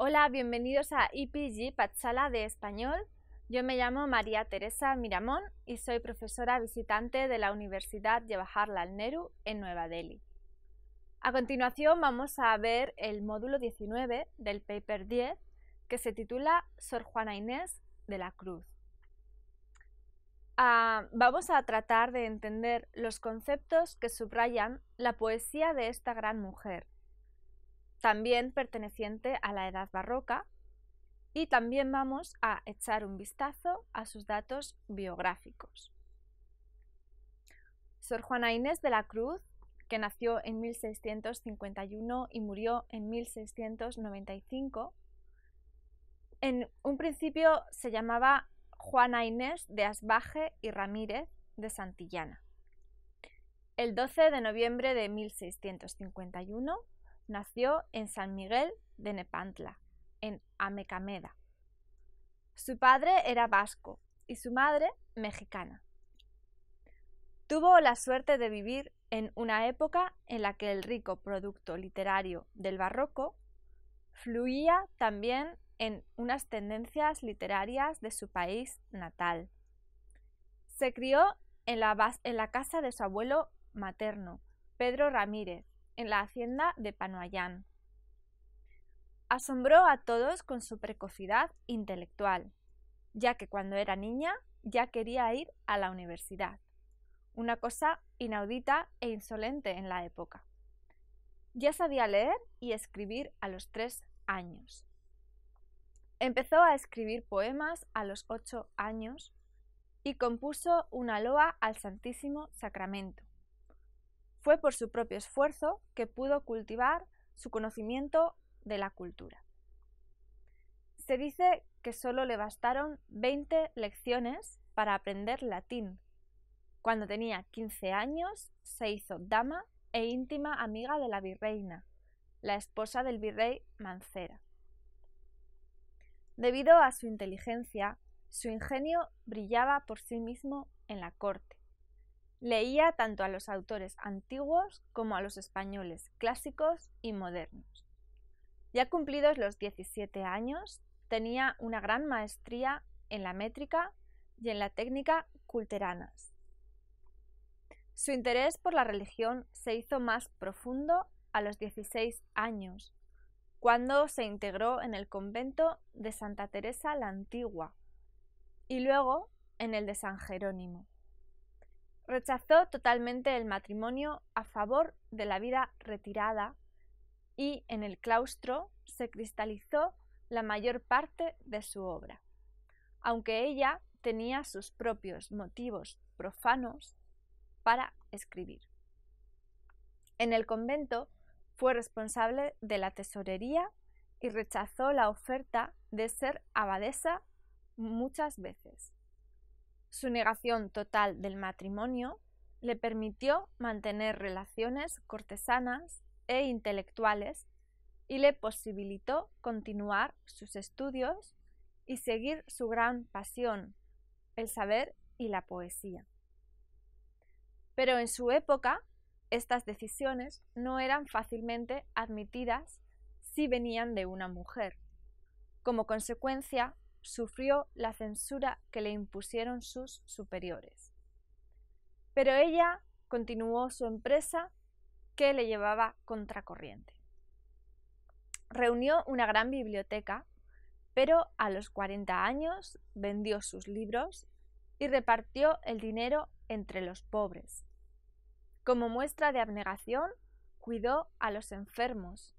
Hola, bienvenidos a EPG Pachala de Español. Yo me llamo María Teresa Miramón y soy profesora visitante de la Universidad al Nehru en Nueva Delhi. A continuación vamos a ver el módulo 19 del paper 10 que se titula Sor Juana Inés de la Cruz. Ah, vamos a tratar de entender los conceptos que subrayan la poesía de esta gran mujer también perteneciente a la Edad Barroca, y también vamos a echar un vistazo a sus datos biográficos. Sor Juana Inés de la Cruz, que nació en 1651 y murió en 1695, en un principio se llamaba Juana Inés de Asbaje y Ramírez de Santillana. El 12 de noviembre de 1651 nació en San Miguel de Nepantla, en Amecameda. Su padre era vasco y su madre mexicana. Tuvo la suerte de vivir en una época en la que el rico producto literario del barroco fluía también en unas tendencias literarias de su país natal. Se crió en la, en la casa de su abuelo materno, Pedro Ramírez, en la hacienda de Panoayán. Asombró a todos con su precocidad intelectual, ya que cuando era niña ya quería ir a la universidad, una cosa inaudita e insolente en la época. Ya sabía leer y escribir a los tres años. Empezó a escribir poemas a los ocho años y compuso una loa al Santísimo Sacramento fue por su propio esfuerzo que pudo cultivar su conocimiento de la cultura. Se dice que solo le bastaron 20 lecciones para aprender latín. Cuando tenía 15 años se hizo dama e íntima amiga de la virreina, la esposa del virrey Mancera. Debido a su inteligencia, su ingenio brillaba por sí mismo en la corte. Leía tanto a los autores antiguos como a los españoles clásicos y modernos. Ya cumplidos los 17 años, tenía una gran maestría en la métrica y en la técnica culteranas. Su interés por la religión se hizo más profundo a los 16 años, cuando se integró en el convento de Santa Teresa la Antigua y luego en el de San Jerónimo. Rechazó totalmente el matrimonio a favor de la vida retirada y en el claustro se cristalizó la mayor parte de su obra. Aunque ella tenía sus propios motivos profanos para escribir. En el convento fue responsable de la tesorería y rechazó la oferta de ser abadesa muchas veces. Su negación total del matrimonio le permitió mantener relaciones cortesanas e intelectuales y le posibilitó continuar sus estudios y seguir su gran pasión, el saber y la poesía. Pero en su época, estas decisiones no eran fácilmente admitidas si venían de una mujer. Como consecuencia, sufrió la censura que le impusieron sus superiores. Pero ella continuó su empresa que le llevaba contracorriente. Reunió una gran biblioteca, pero a los 40 años vendió sus libros y repartió el dinero entre los pobres. Como muestra de abnegación, cuidó a los enfermos,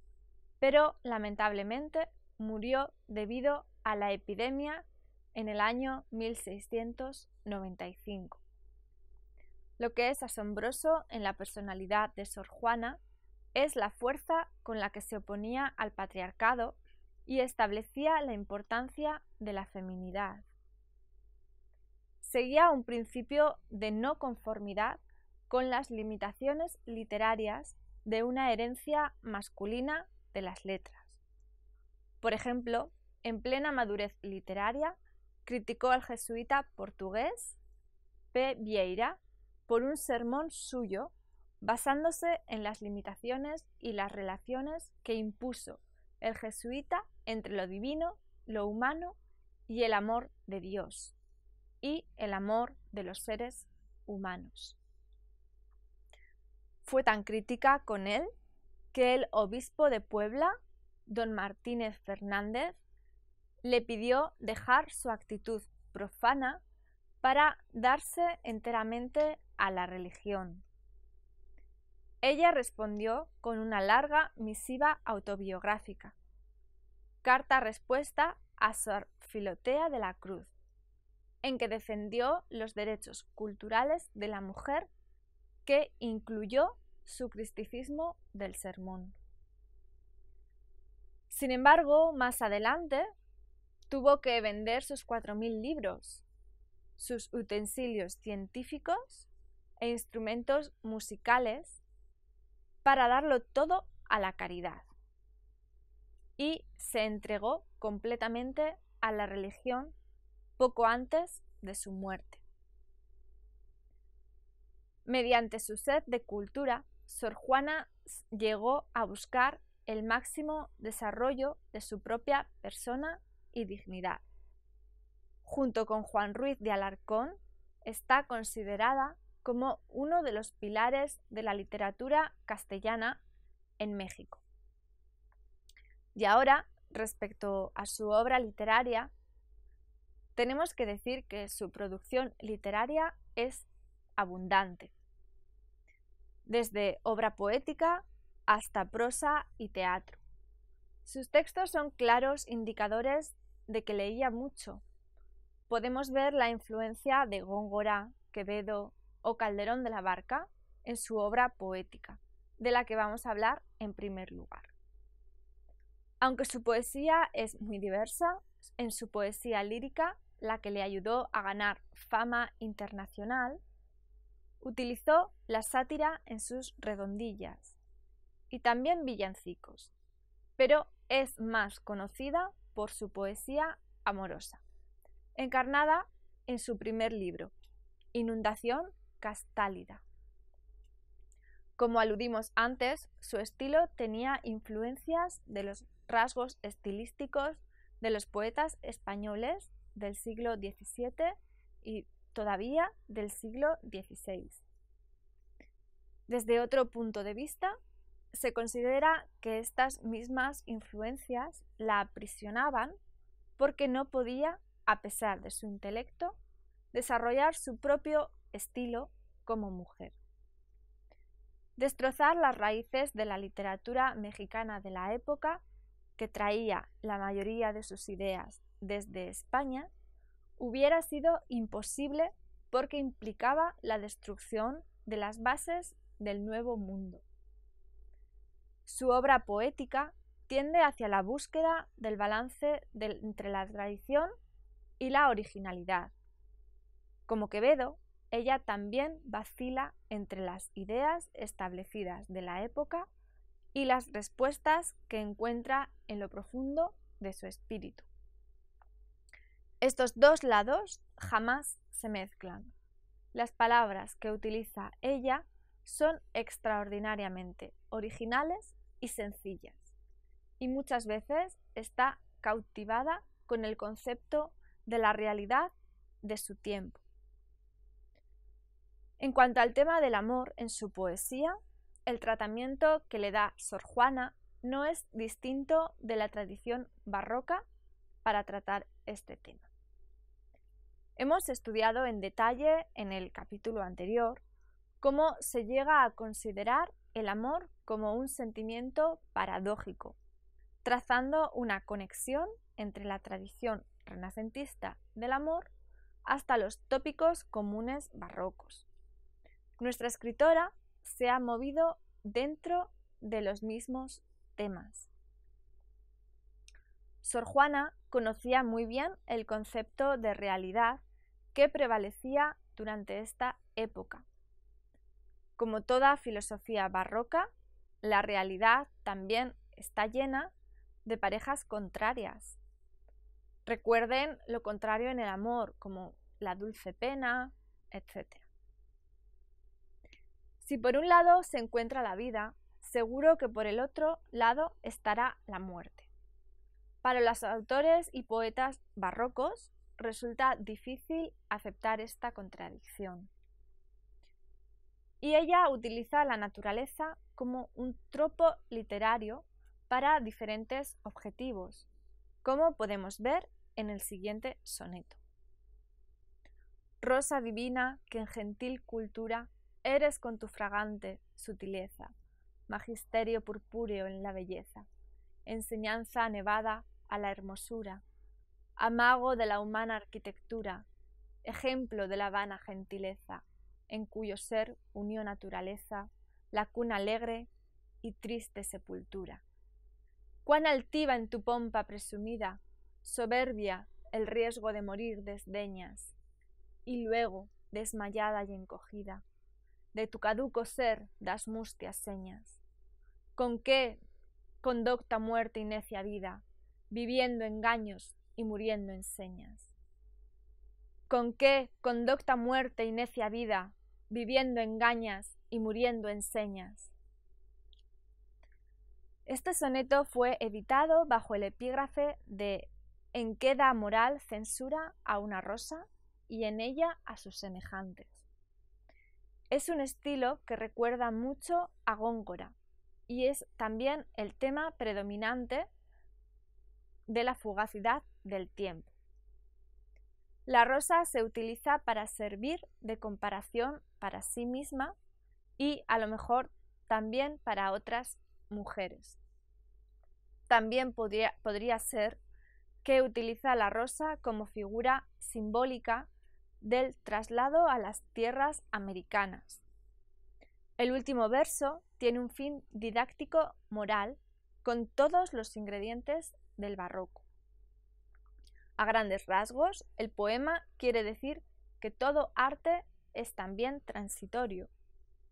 pero lamentablemente murió debido a la epidemia en el año 1695. Lo que es asombroso en la personalidad de Sor Juana es la fuerza con la que se oponía al patriarcado y establecía la importancia de la feminidad. Seguía un principio de no conformidad con las limitaciones literarias de una herencia masculina de las letras. Por ejemplo, en plena madurez literaria, criticó al jesuita portugués P. Vieira por un sermón suyo basándose en las limitaciones y las relaciones que impuso el jesuita entre lo divino, lo humano y el amor de Dios y el amor de los seres humanos. Fue tan crítica con él que el obispo de Puebla, don Martínez Fernández, le pidió dejar su actitud profana para darse enteramente a la religión. Ella respondió con una larga misiva autobiográfica, carta respuesta a Sor Filotea de la Cruz, en que defendió los derechos culturales de la mujer que incluyó su cristicismo del sermón. Sin embargo, más adelante, tuvo que vender sus 4.000 libros, sus utensilios científicos e instrumentos musicales para darlo todo a la caridad. Y se entregó completamente a la religión poco antes de su muerte. Mediante su sed de cultura, Sor Juana llegó a buscar el máximo desarrollo de su propia persona y dignidad. Junto con Juan Ruiz de Alarcón, está considerada como uno de los pilares de la literatura castellana en México. Y ahora, respecto a su obra literaria, tenemos que decir que su producción literaria es abundante, desde obra poética hasta prosa y teatro. Sus textos son claros indicadores de que leía mucho. Podemos ver la influencia de Góngora, Quevedo o Calderón de la Barca en su obra poética, de la que vamos a hablar en primer lugar. Aunque su poesía es muy diversa, en su poesía lírica, la que le ayudó a ganar fama internacional, utilizó la sátira en sus redondillas y también villancicos, pero es más conocida por su poesía amorosa, encarnada en su primer libro, Inundación Castálida. Como aludimos antes, su estilo tenía influencias de los rasgos estilísticos de los poetas españoles del siglo XVII y todavía del siglo XVI. Desde otro punto de vista, se considera que estas mismas influencias la aprisionaban porque no podía, a pesar de su intelecto, desarrollar su propio estilo como mujer. Destrozar las raíces de la literatura mexicana de la época, que traía la mayoría de sus ideas desde España, hubiera sido imposible porque implicaba la destrucción de las bases del nuevo mundo su obra poética tiende hacia la búsqueda del balance entre la tradición y la originalidad. Como Quevedo, ella también vacila entre las ideas establecidas de la época y las respuestas que encuentra en lo profundo de su espíritu. Estos dos lados jamás se mezclan. Las palabras que utiliza ella son extraordinariamente originales y sencillas, y muchas veces está cautivada con el concepto de la realidad de su tiempo. En cuanto al tema del amor en su poesía, el tratamiento que le da Sor Juana no es distinto de la tradición barroca para tratar este tema. Hemos estudiado en detalle en el capítulo anterior cómo se llega a considerar el amor como un sentimiento paradójico, trazando una conexión entre la tradición renacentista del amor hasta los tópicos comunes barrocos. Nuestra escritora se ha movido dentro de los mismos temas. Sor Juana conocía muy bien el concepto de realidad que prevalecía durante esta época. Como toda filosofía barroca, la realidad también está llena de parejas contrarias. Recuerden lo contrario en el amor, como la dulce pena, etc. Si por un lado se encuentra la vida, seguro que por el otro lado estará la muerte. Para los autores y poetas barrocos resulta difícil aceptar esta contradicción. Y ella utiliza la naturaleza como un tropo literario para diferentes objetivos, como podemos ver en el siguiente soneto. Rosa divina que en gentil cultura eres con tu fragante sutileza, magisterio purpúreo en la belleza, enseñanza nevada a la hermosura, amago de la humana arquitectura, ejemplo de la vana gentileza, en cuyo ser unió naturaleza, la cuna alegre y triste sepultura. Cuán altiva en tu pompa presumida, soberbia el riesgo de morir desdeñas, y luego, desmayada y encogida, de tu caduco ser das mustias señas. ¿Con qué conducta muerte y necia vida, viviendo engaños y muriendo en señas? ¿Con qué conducta muerte y necia vida, viviendo engañas y muriendo en enseñas. Este soneto fue editado bajo el epígrafe de ¿En queda moral censura a una rosa y en ella a sus semejantes? Es un estilo que recuerda mucho a Góngora y es también el tema predominante de la fugacidad del tiempo. La rosa se utiliza para servir de comparación para sí misma y a lo mejor también para otras mujeres. También podría, ser que utiliza la rosa como figura simbólica del traslado a las tierras americanas. El último verso tiene un fin didáctico moral con todos los ingredientes del barroco. A grandes rasgos, el poema quiere decir que todo arte es también transitorio,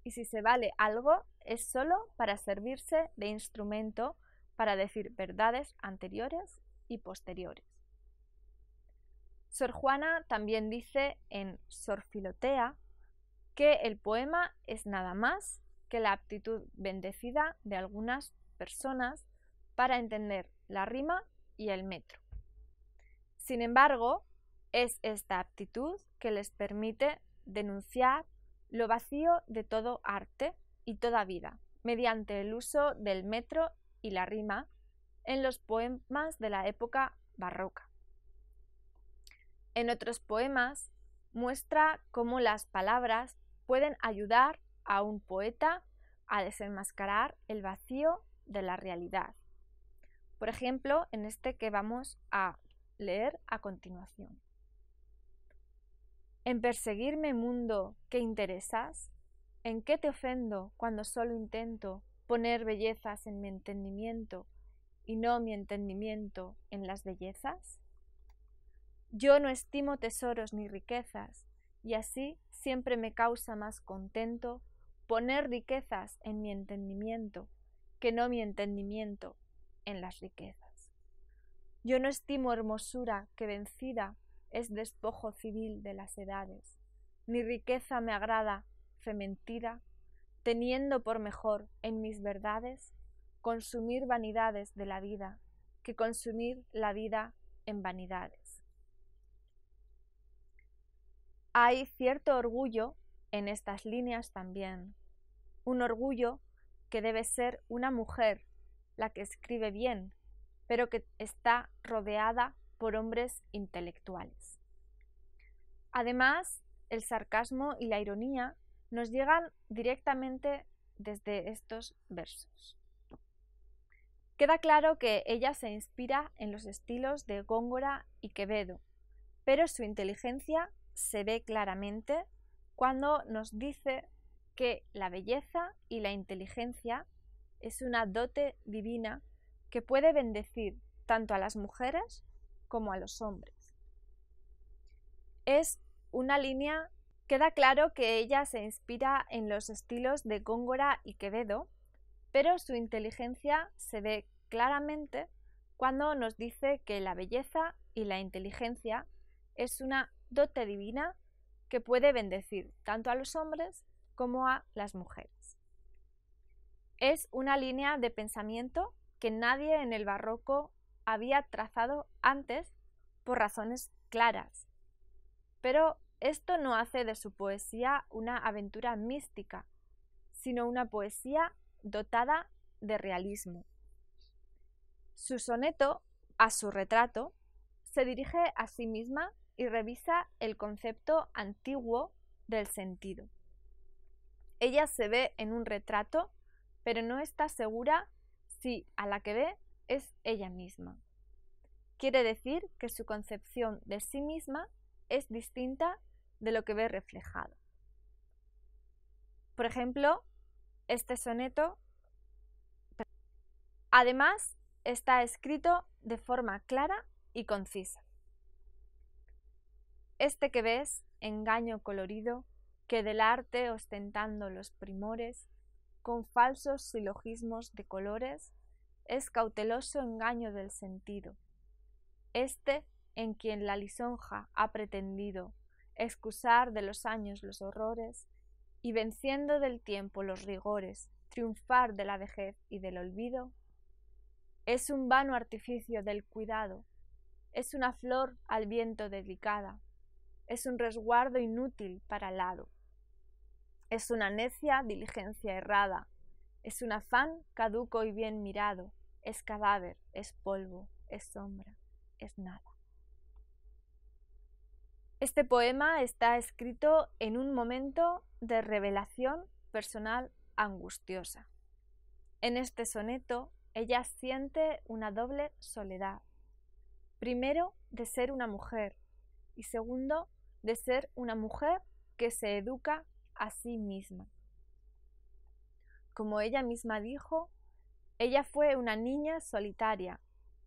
y si se vale algo es sólo para servirse de instrumento para decir verdades anteriores y posteriores. Sor Juana también dice en Sor Filotea que el poema es nada más que la aptitud bendecida de algunas personas para entender la rima y el metro. Sin embargo, es esta aptitud que les permite denunciar lo vacío de todo arte y toda vida, mediante el uso del metro y la rima en los poemas de la época barroca. En otros poemas muestra cómo las palabras pueden ayudar a un poeta a desenmascarar el vacío de la realidad. Por ejemplo, en este que vamos a leer a continuación. En perseguirme, mundo, ¿qué interesas? ¿En qué te ofendo cuando solo intento poner bellezas en mi entendimiento y no mi entendimiento en las bellezas? Yo no estimo tesoros ni riquezas, y así siempre me causa más contento poner riquezas en mi entendimiento que no mi entendimiento en las riquezas. Yo no estimo hermosura que vencida es despojo civil de las edades, Mi riqueza me agrada fementida, teniendo por mejor en mis verdades consumir vanidades de la vida que consumir la vida en vanidades. Hay cierto orgullo en estas líneas también, un orgullo que debe ser una mujer la que escribe bien pero que está rodeada por hombres intelectuales. Además, el sarcasmo y la ironía nos llegan directamente desde estos versos. Queda claro que ella se inspira en los estilos de Góngora y Quevedo, pero su inteligencia se ve claramente cuando nos dice que la belleza y la inteligencia es una dote divina que puede bendecir tanto a las mujeres como a los hombres. Es una línea, queda claro que ella se inspira en los estilos de Góngora y Quevedo, pero su inteligencia se ve claramente cuando nos dice que la belleza y la inteligencia es una dote divina que puede bendecir tanto a los hombres como a las mujeres. Es una línea de pensamiento que nadie en el barroco había trazado antes por razones claras. Pero esto no hace de su poesía una aventura mística, sino una poesía dotada de realismo. Su soneto a su retrato se dirige a sí misma y revisa el concepto antiguo del sentido. Ella se ve en un retrato, pero no está segura si a la que ve es ella misma. Quiere decir que su concepción de sí misma es distinta de lo que ve reflejado. Por ejemplo, este soneto además está escrito de forma clara y concisa. Este que ves, engaño colorido, que del arte ostentando los primores, con falsos silogismos de colores, es cauteloso engaño del sentido. Este, en quien la lisonja ha pretendido excusar de los años los horrores, y venciendo del tiempo los rigores, triunfar de la vejez y del olvido, es un vano artificio del cuidado, es una flor al viento delicada, es un resguardo inútil para el hado. Es una necia diligencia errada, es un afán caduco y bien mirado, es cadáver, es polvo, es sombra, es nada. Este poema está escrito en un momento de revelación personal angustiosa. En este soneto, ella siente una doble soledad. Primero, de ser una mujer y segundo, de ser una mujer que se educa a sí misma. Como ella misma dijo, ella fue una niña solitaria,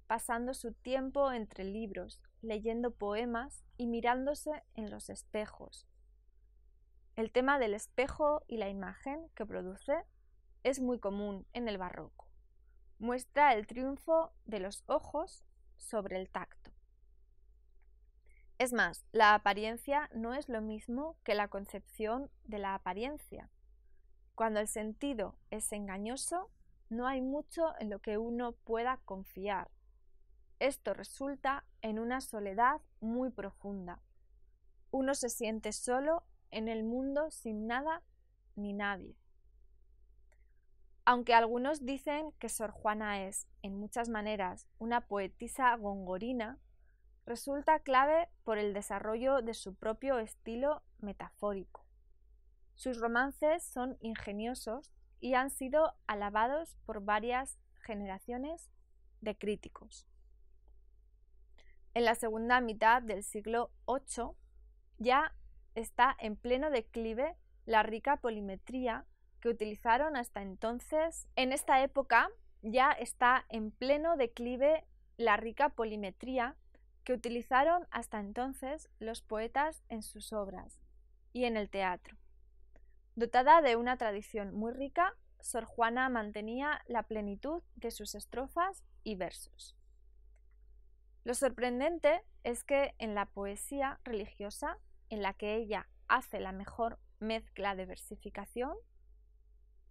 pasando su tiempo entre libros, leyendo poemas y mirándose en los espejos. El tema del espejo y la imagen que produce es muy común en el barroco. Muestra el triunfo de los ojos sobre el tacto. Es más, la apariencia no es lo mismo que la concepción de la apariencia. Cuando el sentido es engañoso, no hay mucho en lo que uno pueda confiar. Esto resulta en una soledad muy profunda. Uno se siente solo en el mundo sin nada ni nadie. Aunque algunos dicen que Sor Juana es, en muchas maneras, una poetisa gongorina, resulta clave por el desarrollo de su propio estilo metafórico. Sus romances son ingeniosos y han sido alabados por varias generaciones de críticos. En la segunda mitad del siglo VIII ya está en pleno declive la rica polimetría que utilizaron hasta entonces. En esta época ya está en pleno declive la rica polimetría que utilizaron hasta entonces los poetas en sus obras y en el teatro. Dotada de una tradición muy rica, Sor Juana mantenía la plenitud de sus estrofas y versos. Lo sorprendente es que en la poesía religiosa, en la que ella hace la mejor mezcla de versificación,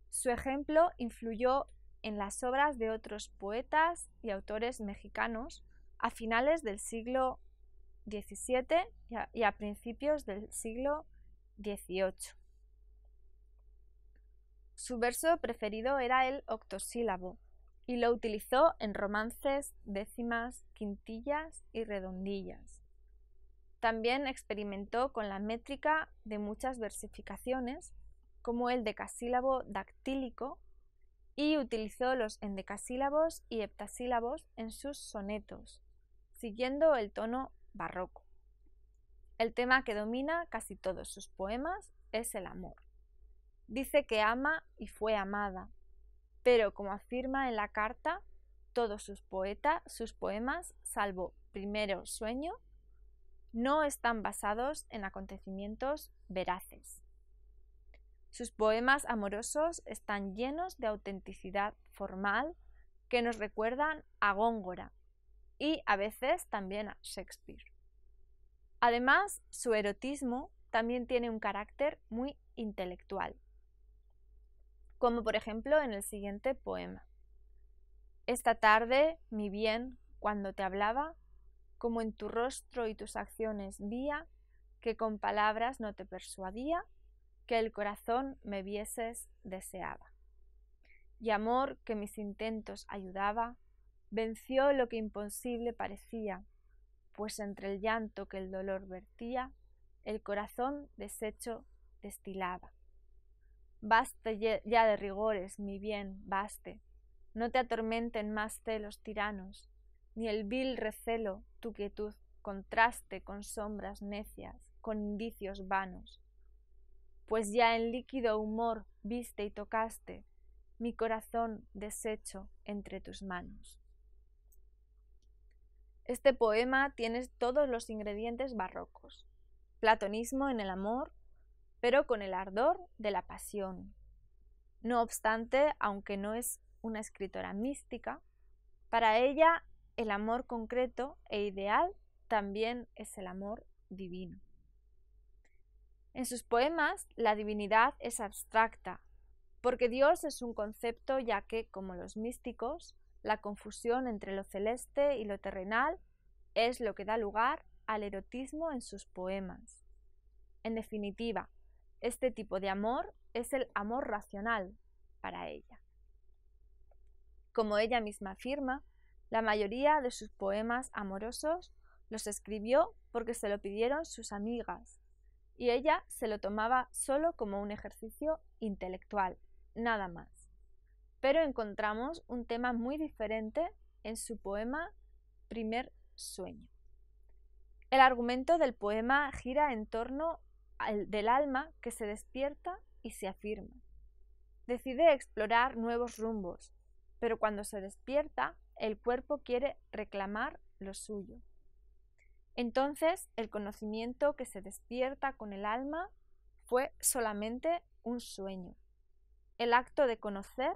su ejemplo influyó en las obras de otros poetas y autores mexicanos a finales del siglo XVII y a, principios del siglo XVIII. Su verso preferido era el octosílabo y lo utilizó en romances, décimas, quintillas y redondillas. También experimentó con la métrica de muchas versificaciones, como el decasílabo dactílico, y utilizó los endecasílabos y heptasílabos en sus sonetos, siguiendo el tono barroco. El tema que domina casi todos sus poemas es el amor. Dice que ama y fue amada, pero como afirma en la carta, todos sus, poetas, sus poemas, salvo Primero Sueño, no están basados en acontecimientos veraces. Sus poemas amorosos están llenos de autenticidad formal que nos recuerdan a Góngora, y a veces también a Shakespeare. Además, su erotismo también tiene un carácter muy intelectual, como por ejemplo en el siguiente poema. Esta tarde, mi bien, cuando te hablaba, como en tu rostro y tus acciones vía, que con palabras no te persuadía, que el corazón me vieses deseaba. Y amor que mis intentos ayudaba, venció lo que imposible parecía, pues entre el llanto que el dolor vertía, el corazón deshecho destilaba. Baste ya de rigores, mi bien, baste. No te atormenten más celos tiranos, ni el vil recelo tu quietud contraste con sombras necias, con indicios vanos. Pues ya en líquido humor viste y tocaste mi corazón deshecho entre tus manos. Este poema tiene todos los ingredientes barrocos. Platonismo en el amor, pero con el ardor de la pasión. No obstante, aunque no es una escritora mística, para ella el amor concreto e ideal también es el amor divino. En sus poemas la divinidad es abstracta, porque Dios es un concepto ya que, como los místicos, la confusión entre lo celeste y lo terrenal es lo que da lugar al erotismo en sus poemas. En definitiva, este tipo de amor es el amor racional para ella. Como ella misma afirma, la mayoría de sus poemas amorosos los escribió porque se lo pidieron sus amigas y ella se lo tomaba solo como un ejercicio intelectual, nada más pero encontramos un tema muy diferente en su poema Primer Sueño. El argumento del poema gira en torno al, del alma que se despierta y se afirma. Decide explorar nuevos rumbos, pero cuando se despierta, el cuerpo quiere reclamar lo suyo. Entonces, el conocimiento que se despierta con el alma fue solamente un sueño. El acto de conocer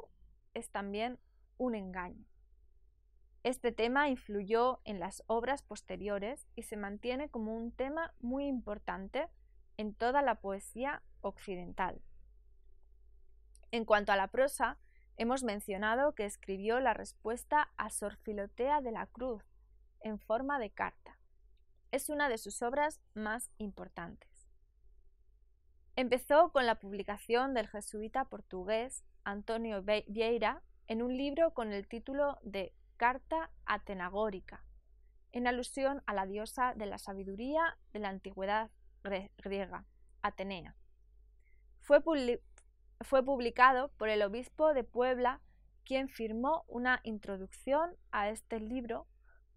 es también un engaño. Este tema influyó en las obras posteriores y se mantiene como un tema muy importante en toda la poesía occidental. En cuanto a la prosa, hemos mencionado que escribió la respuesta a Sor de la Cruz en forma de carta. Es una de sus obras más importantes. Empezó con la publicación del jesuita portugués Antonio Vieira en un libro con el título de Carta Atenagórica, en alusión a la diosa de la sabiduría de la antigüedad griega, Atenea. Fue, fue publicado por el obispo de Puebla, quien firmó una introducción a este libro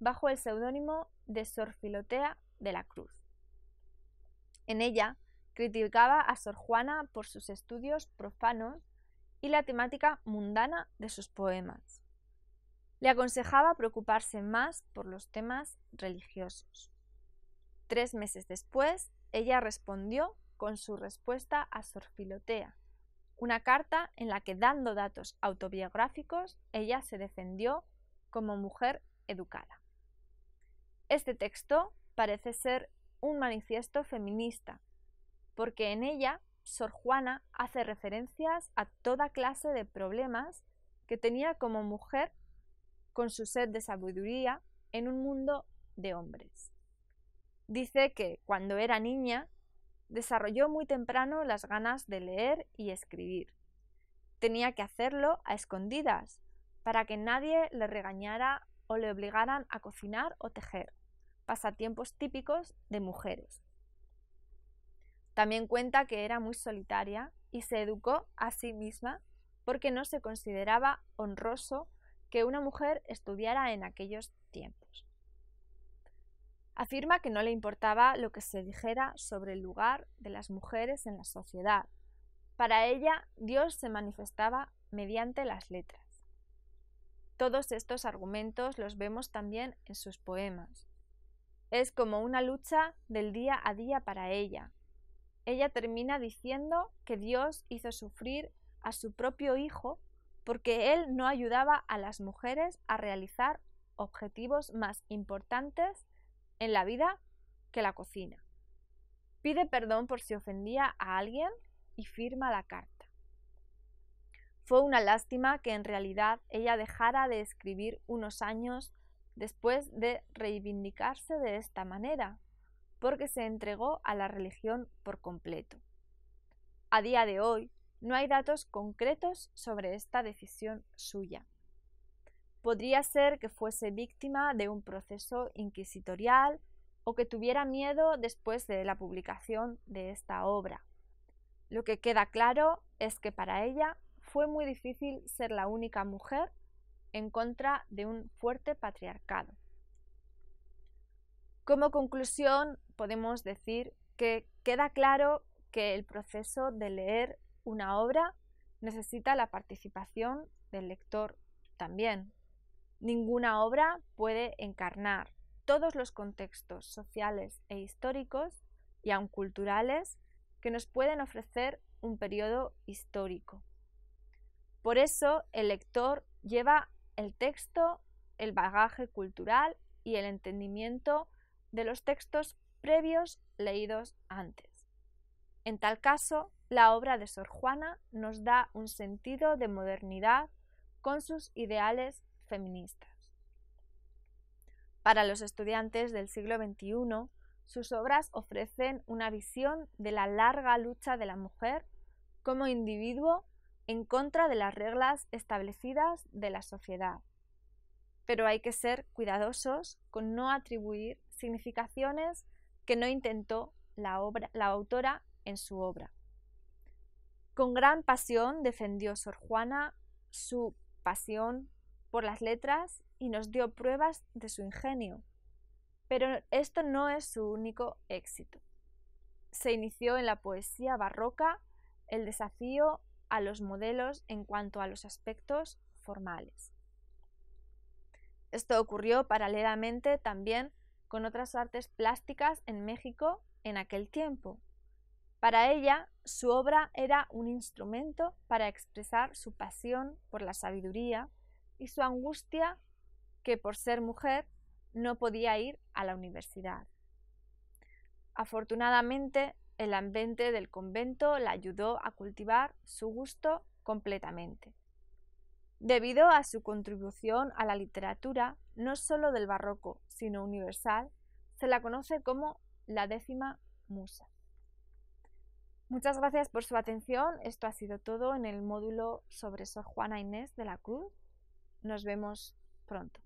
bajo el seudónimo de Sor Filotea de la Cruz. En ella Criticaba a Sor Juana por sus estudios profanos y la temática mundana de sus poemas. Le aconsejaba preocuparse más por los temas religiosos. Tres meses después, ella respondió con su respuesta a Sor Filotea, una carta en la que, dando datos autobiográficos, ella se defendió como mujer educada. Este texto parece ser un manifiesto feminista porque en ella Sor Juana hace referencias a toda clase de problemas que tenía como mujer con su sed de sabiduría en un mundo de hombres. Dice que cuando era niña desarrolló muy temprano las ganas de leer y escribir. Tenía que hacerlo a escondidas, para que nadie le regañara o le obligaran a cocinar o tejer, pasatiempos típicos de mujeres. También cuenta que era muy solitaria y se educó a sí misma porque no se consideraba honroso que una mujer estudiara en aquellos tiempos. Afirma que no le importaba lo que se dijera sobre el lugar de las mujeres en la sociedad. Para ella, Dios se manifestaba mediante las letras. Todos estos argumentos los vemos también en sus poemas. Es como una lucha del día a día para ella, ella termina diciendo que Dios hizo sufrir a su propio hijo porque él no ayudaba a las mujeres a realizar objetivos más importantes en la vida que la cocina. Pide perdón por si ofendía a alguien y firma la carta. Fue una lástima que en realidad ella dejara de escribir unos años después de reivindicarse de esta manera, porque se entregó a la religión por completo. A día de hoy, no hay datos concretos sobre esta decisión suya. Podría ser que fuese víctima de un proceso inquisitorial o que tuviera miedo después de la publicación de esta obra. Lo que queda claro es que para ella fue muy difícil ser la única mujer en contra de un fuerte patriarcado. Como conclusión, podemos decir que queda claro que el proceso de leer una obra necesita la participación del lector también. Ninguna obra puede encarnar todos los contextos sociales e históricos y aun culturales que nos pueden ofrecer un periodo histórico. Por eso el lector lleva el texto, el bagaje cultural y el entendimiento de los textos previos leídos antes. En tal caso, la obra de Sor Juana nos da un sentido de modernidad con sus ideales feministas. Para los estudiantes del siglo XXI, sus obras ofrecen una visión de la larga lucha de la mujer como individuo en contra de las reglas establecidas de la sociedad. Pero hay que ser cuidadosos con no atribuir significaciones que no intentó la, la autora en su obra. Con gran pasión defendió Sor Juana su pasión por las letras y nos dio pruebas de su ingenio. Pero esto no es su único éxito. Se inició en la poesía barroca el desafío a los modelos en cuanto a los aspectos formales. Esto ocurrió paralelamente también con otras artes plásticas en México en aquel tiempo. Para ella, su obra era un instrumento para expresar su pasión por la sabiduría y su angustia que por ser mujer no podía ir a la universidad. Afortunadamente, el ambiente del convento la ayudó a cultivar su gusto completamente debido a su contribución a la literatura no solo del barroco, sino universal, se la conoce como la décima musa. Muchas gracias por su atención. Esto ha sido todo en el módulo sobre Sor Juana Inés de la Cruz. Nos vemos pronto.